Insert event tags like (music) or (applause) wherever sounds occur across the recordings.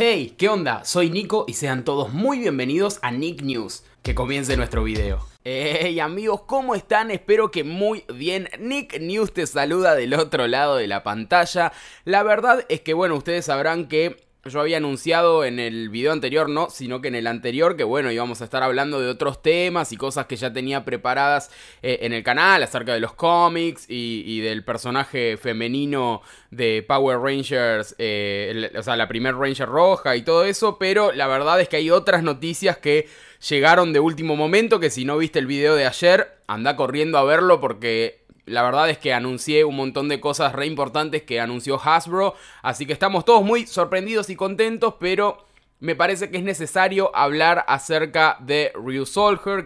Hey, ¿qué onda? Soy Nico y sean todos muy bienvenidos a Nick News. Que comience nuestro video. Hey amigos, ¿cómo están? Espero que muy bien. Nick News te saluda del otro lado de la pantalla. La verdad es que, bueno, ustedes sabrán que yo había anunciado en el video anterior, no, sino que en el anterior, que bueno, íbamos a estar hablando de otros temas y cosas que ya tenía preparadas eh, en el canal acerca de los cómics y, del personaje femenino de Power Rangers, eh, o sea, la primer Ranger roja y todo eso, pero la verdad es que hay otras noticias que llegaron de último momento, que si no viste el video de ayer, anda corriendo a verlo porque la verdad es que anuncié un montón de cosas re importantes que anunció Hasbro, así que estamos todos muy sorprendidos y contentos, pero me parece que es necesario hablar acerca de Ryu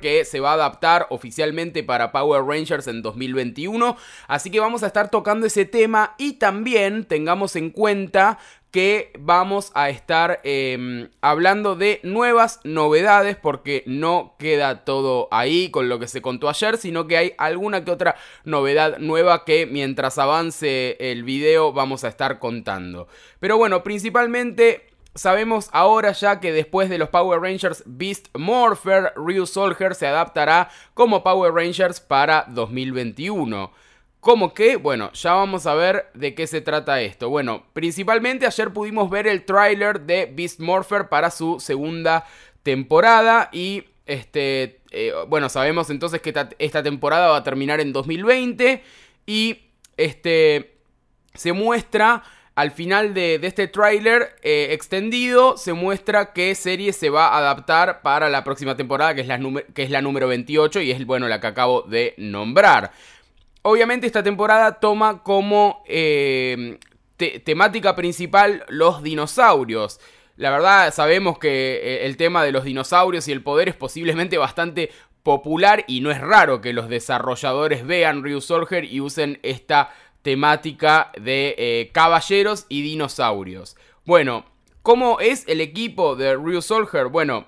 que se va a adaptar oficialmente para Power Rangers en 2021. Así que vamos a estar tocando ese tema y también tengamos en cuenta que vamos a estar em, hablando de nuevas novedades porque no queda todo ahí con lo que se contó ayer, sino que hay alguna que otra novedad nueva que mientras avance el video vamos a estar contando. Pero bueno, principalmente Sabemos ahora ya que después de los Power Rangers Beast Morpher, Ryu Soldier se adaptará como Power Rangers para 2021. ¿Cómo que? Bueno, ya vamos a ver de qué se trata esto. Bueno, principalmente ayer pudimos ver el tráiler de Beast Morpher para su segunda temporada y este, eh, bueno, sabemos entonces que esta, temporada va a terminar en 2020 y este, se muestra al final de, este tráiler eh, extendido, se muestra qué serie se va a adaptar para la próxima temporada, que es la, que es la número 28 y es, bueno, la que acabo de nombrar obviamente esta temporada toma como eh, temática principal los dinosaurios. La verdad sabemos que eh, el tema de los dinosaurios y el poder es posiblemente bastante popular y no es raro que los desarrolladores vean Ryu Soldier y usen esta temática de eh, caballeros y dinosaurios. Bueno, ¿cómo es el equipo de Ryu Soldier? Bueno,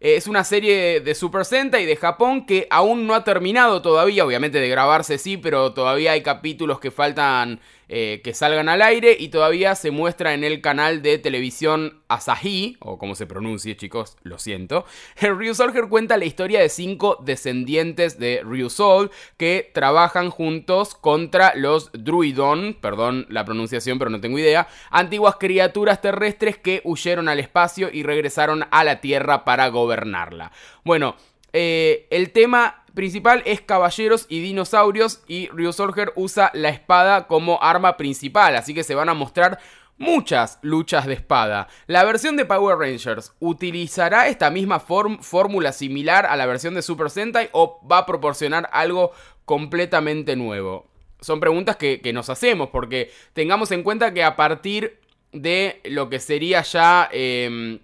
es una serie de Super Sentai de Japón que aún no ha terminado todavía, obviamente de grabarse sí, pero todavía hay capítulos que faltan eh, que salgan al aire y todavía se muestra en el canal de televisión Asahi, o como se pronuncie chicos, lo siento. (laughs) Ryu Soldier cuenta la historia de cinco descendientes de Ryu que trabajan juntos contra los Druidon, perdón la pronunciación pero no tengo idea, antiguas criaturas terrestres que huyeron al espacio y regresaron a la Tierra para gobernarla. Bueno, eh, el tema principal es caballeros y dinosaurios y Ryu Soldier usa la espada como arma principal, así que se van a mostrar muchas luchas de espada. La versión de Power Rangers utilizará esta misma fórmula similar a la versión de Super Sentai o va a proporcionar algo completamente nuevo. Son preguntas que, nos hacemos porque tengamos en cuenta que a partir de lo que sería ya... Em,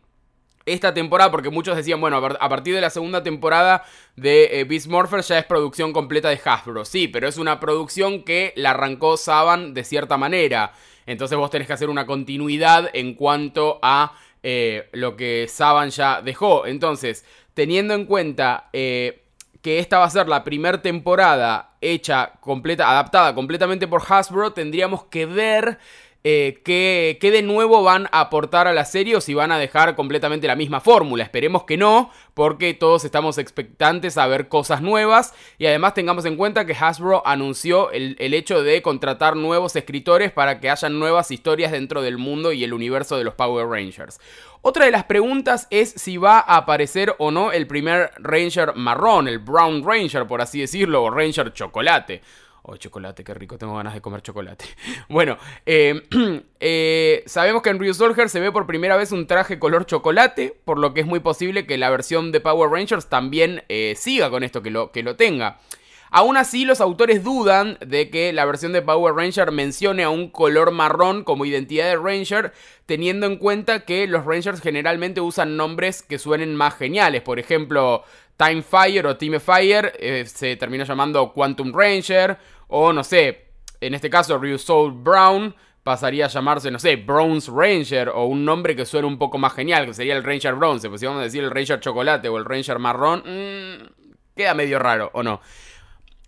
esta temporada, porque muchos decían, bueno, a partir de la segunda temporada de eh, Beast Morpher ya es producción completa de Hasbro. Sí, pero es una producción que la arrancó Saban de cierta manera. Entonces vos tenés que hacer una continuidad en cuanto a eh, lo que Saban ya dejó. Entonces, teniendo en cuenta eh, que esta va a ser la primera temporada hecha completa, adaptada completamente por Hasbro, tendríamos que ver eh, que qué, de nuevo van a aportar a la serie o si van a dejar completamente la misma fórmula. Esperemos que no, porque todos estamos expectantes a ver cosas nuevas y además tengamos en cuenta que Hasbro anunció el, el hecho de contratar nuevos escritores para que haya nuevas historias dentro del mundo y el universo de los Power Rangers. Otra de las preguntas es si va a aparecer o no el primer Ranger marrón, el Brown Ranger por así decirlo, o Ranger chocolate. Oh, chocolate, qué rico, tengo ganas de comer chocolate. (laughs) Bueno, em, (clears throat) eh, sabemos que en Ryu Soldier se ve por primera vez un traje color chocolate, por lo que es muy posible que la versión de Power Rangers también eh, siga con esto, que lo, que lo tenga. Aún así, los autores dudan de que la versión de Power Ranger mencione a un color marrón como identidad de Ranger, teniendo en cuenta que los Rangers generalmente usan nombres que suenen más geniales. Por ejemplo, Time Fire o Team Fire eh, se terminó llamando Quantum Ranger o no sé, en este caso Ryu Soul Brown pasaría a llamarse, no sé, Bronze Ranger o un nombre que suene un poco más genial, que sería el Ranger Bronze, pues si vamos a decir el Ranger Chocolate o el Ranger Marrón, mm, queda medio raro, ¿o no?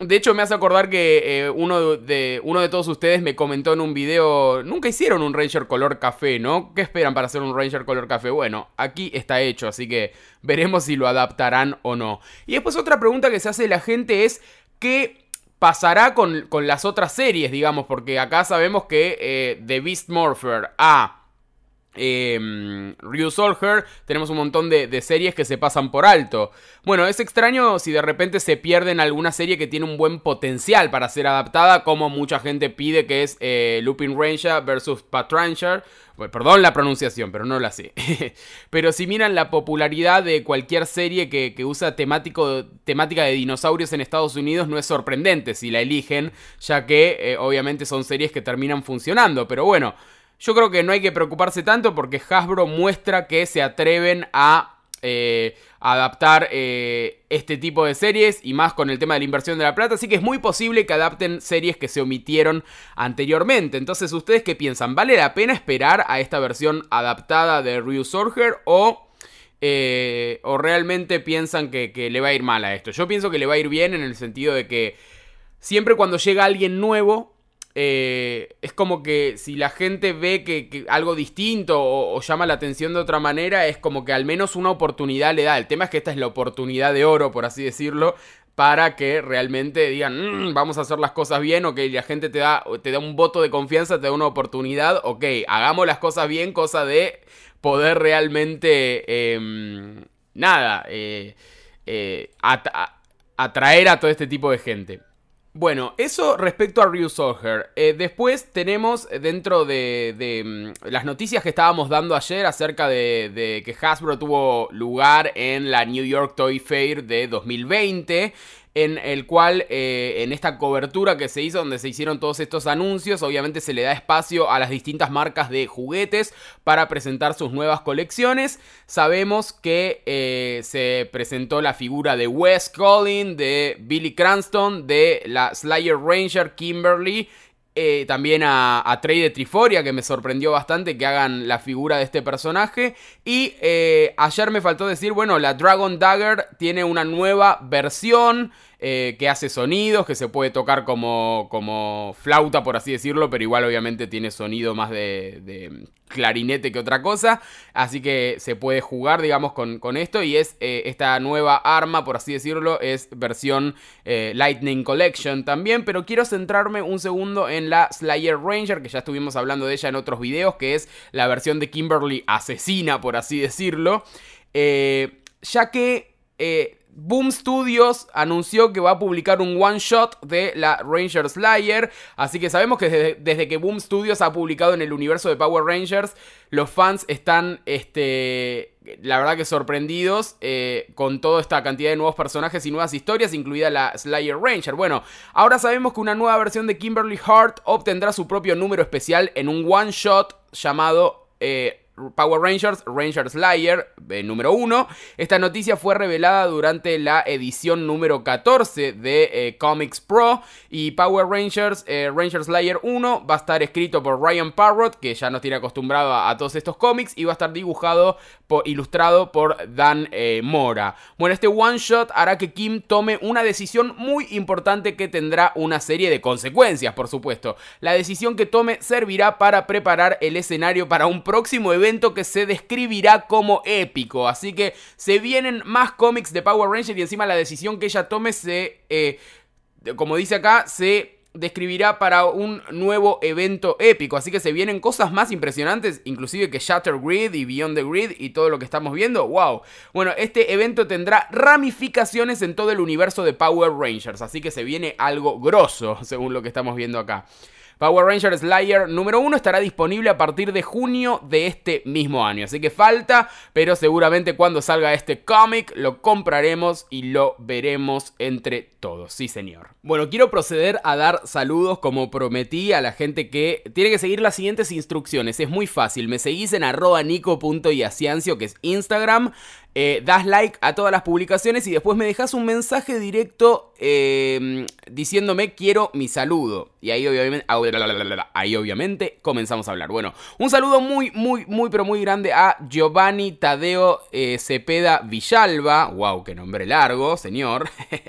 De hecho, me hace acordar que eh, uno, de, uno de todos ustedes me comentó en un video, nunca hicieron un Ranger color café, ¿no? ¿Qué esperan para hacer un Ranger color café? Bueno, aquí está hecho, así que veremos si lo adaptarán o no. Y después otra pregunta que se hace la gente es, ¿qué pasará con, las otras series, digamos? Porque acá sabemos que eh, The Beast Morpher, A... Eh, Ryu Solher, tenemos un montón de, series que se pasan por alto. Bueno, es extraño si de repente se pierden alguna serie que tiene un buen potencial para ser adaptada, como mucha gente pide que es Looping eh, Lupin Ranger versus Pat perdón la pronunciación, pero no la sé. (laughs) pero si miran la popularidad de cualquier serie que, usa temático, temática de dinosaurios en Estados Unidos, no es sorprendente si la eligen, ya que eh, obviamente son series que terminan funcionando. Pero bueno, yo creo que no hay que preocuparse tanto porque Hasbro muestra que se atreven a eh, adaptar eh, este tipo de series y más con el tema de la inversión de la plata. Así que es muy posible que adapten series que se omitieron anteriormente. Entonces, ¿ustedes qué piensan? ¿Vale la pena esperar a esta versión adaptada de Ryu Sorger o... Eh, o realmente piensan que, que le va a ir mal a esto. Yo pienso que le va a ir bien en el sentido de que siempre cuando llega alguien nuevo eh, es como que si la gente ve que, algo distinto o, llama la atención de otra manera, es como que al menos una oportunidad le da. El tema es que esta es la oportunidad de oro, por así decirlo, para que realmente digan, mm, vamos a hacer las cosas bien, o que la gente te da, te da un voto de confianza, te da una oportunidad, ok, hagamos las cosas bien, cosa de poder realmente, em, nada, eh, eh, atraer a todo este tipo de gente. Bueno, eso respecto a Ryu Soher. Eh, después tenemos dentro de, mm, las noticias que estábamos dando ayer acerca de, que Hasbro tuvo lugar en la New York Toy Fair de 2020 en el cual eh, en esta cobertura que se hizo donde se hicieron todos estos anuncios, obviamente se le da espacio a las distintas marcas de juguetes para presentar sus nuevas colecciones. Sabemos que eh, se presentó la figura de Wes Collin, de Billy Cranston, de la Slayer Ranger Kimberly eh, también a, Trey de Triforia, que me sorprendió bastante que hagan la figura de este personaje. Y eh, ayer me faltó decir, bueno, la Dragon Dagger tiene una nueva versión. Eh, que hace sonidos, que se puede tocar como, como flauta, por así decirlo, pero igual obviamente tiene sonido más de, clarinete que otra cosa. Así que se puede jugar, digamos, con, esto. Y es eh, esta nueva arma, por así decirlo, es versión eh, Lightning Collection también. Pero quiero centrarme un segundo en la Slayer Ranger, que ya estuvimos hablando de ella en otros videos, que es la versión de Kimberly asesina, por así decirlo. ya que... Boom Studios anunció que va a publicar un one shot de la Ranger Slayer, así que sabemos que desde, que Boom Studios ha publicado en el universo de Power Rangers, los fans están, este, la verdad que sorprendidos eh, con toda esta cantidad de nuevos personajes y nuevas historias, incluida la Slayer Ranger. Bueno, ahora sabemos que una nueva versión de Kimberly Hart obtendrá su propio número especial en un one shot llamado... Eh, Power Rangers, Rangers Slayer, eh, número 1. Esta noticia fue revelada durante la edición número 14 de eh, Comics Pro y Power Rangers, Rangers eh, Ranger Slayer 1 va a estar escrito por Ryan Parrott, que ya nos tiene acostumbrado a, todos estos cómics, y va a estar dibujado, por, ilustrado por Dan Mora. Bueno, este one shot hará que Kim tome una decisión muy importante que tendrá una serie de consecuencias, por supuesto. La decisión que tome servirá para preparar el escenario para un próximo evento evento que se describirá como épico. Así que se vienen más cómics de Power Rangers y encima la decisión que ella tome se, eh, como dice acá, se describirá para un nuevo evento épico. Así que se vienen cosas más impresionantes, inclusive que Shatter Grid y Beyond the Grid y todo lo que estamos viendo. ¡Wow! Bueno, este evento tendrá ramificaciones en todo el universo de Power Rangers. Así que se viene algo grosso, (laughs) según lo que estamos viendo acá. Power Rangers Slayer número 1 estará disponible a partir de junio de este mismo año. Así que falta, pero seguramente cuando salga este cómic lo compraremos y lo veremos entre todos. Sí, señor. Bueno, quiero proceder a dar saludos como prometí a la gente que tiene que seguir las siguientes instrucciones. Es muy fácil. Me seguís en arroba nico.yaciancio, que es Instagram. Eh, das like a todas las publicaciones y después me dejas un mensaje directo Em, diciéndome quiero mi saludo. Y ahí obviamente, ahí obviamente comenzamos a hablar. Bueno, un saludo muy, muy, muy, pero muy grande a Giovanni Tadeo eh, Cepeda Villalba. Wow, qué nombre largo, señor. (laughs)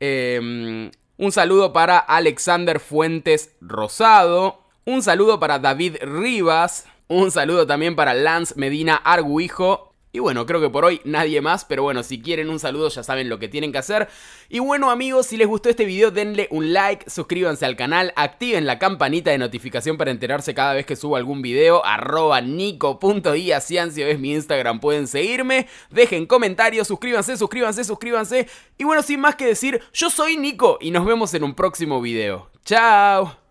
Em, un saludo para Alexander Fuentes Rosado. Un saludo para David Rivas. Un saludo también para Lance Medina Arguijo. Y bueno, creo que por hoy nadie más, pero bueno, si quieren un saludo ya saben lo que tienen que hacer. Y bueno amigos, si les gustó este video denle un like, suscríbanse al canal, activen la campanita de notificación para enterarse cada vez que subo algún video, arroba si es mi Instagram, pueden seguirme, dejen comentarios, suscríbanse, suscríbanse, suscríbanse. Y bueno, sin más que decir, yo soy Nico y nos vemos en un próximo video. ¡Chao!